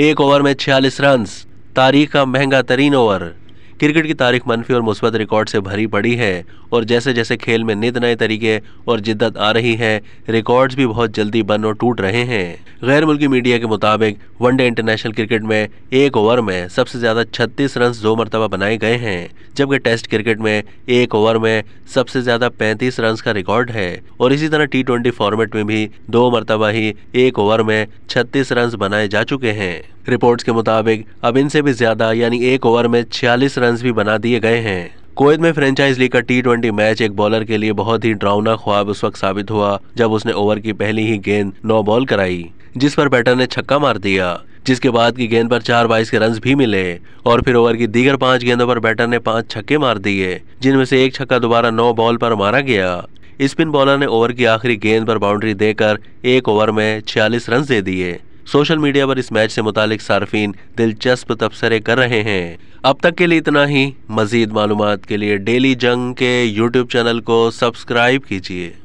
एक ओवर में छियालीस रन तारीख का महंगा तरीन ओवर क्रिकेट की तारीख मनफी और मुस्बत रिकॉर्ड से भरी पड़ी है और जैसे जैसे खेल में नित नए तरीके और जिद्दत आ रही है रिकॉर्ड्स भी बहुत जल्दी बन और टूट रहे हैं गैर मुल्की मीडिया के मुताबिक वनडे इंटरनेशनल क्रिकेट में एक ओवर में सबसे ज्यादा छत्तीस रन दो मरतबा बनाए गए हैं जबकि टेस्ट क्रिकेट में एक ओवर में सबसे ज्यादा पैंतीस रन का रिकॉर्ड है और इसी तरह टी फॉर्मेट में भी दो मरतबा ही एक ओवर में छत्तीस रन बनाए जा चुके हैं रिपोर्ट्स के मुताबिक अब इनसे भी ज्यादा यानी एक ओवर में छियालीस रन भी बना दिए गए हैं कोयत में फ्रेंचाइज लीग का टी ट्वेंटी मैच एक बॉलर के लिए बहुत ही ड्राउना ख्वाब उस वक्त साबित हुआ जब उसने ओवर की पहली ही गेंद नौ बॉल कराई जिस पर बैटर ने छक्का मार दिया जिसके बाद की गेंद पर चार बाईस के रन भी मिले और फिर ओवर की दीगर पांच गेंदों पर बैटर ने पांच छक्के मार दिए जिनमें से एक छक्का दोबारा नौ बॉल पर मारा गया स्पिन बॉलर ने ओवर की आखिरी गेंद पर बाउंड्री देकर एक ओवर में छियालीस रन दे दिए सोशल मीडिया पर इस मैच से मुतालिक सार्फिन दिलचस्प तबसरे कर रहे हैं अब तक के लिए इतना ही मजीद मालूम के लिए डेली जंग के यूट्यूब चैनल को सब्सक्राइब कीजिए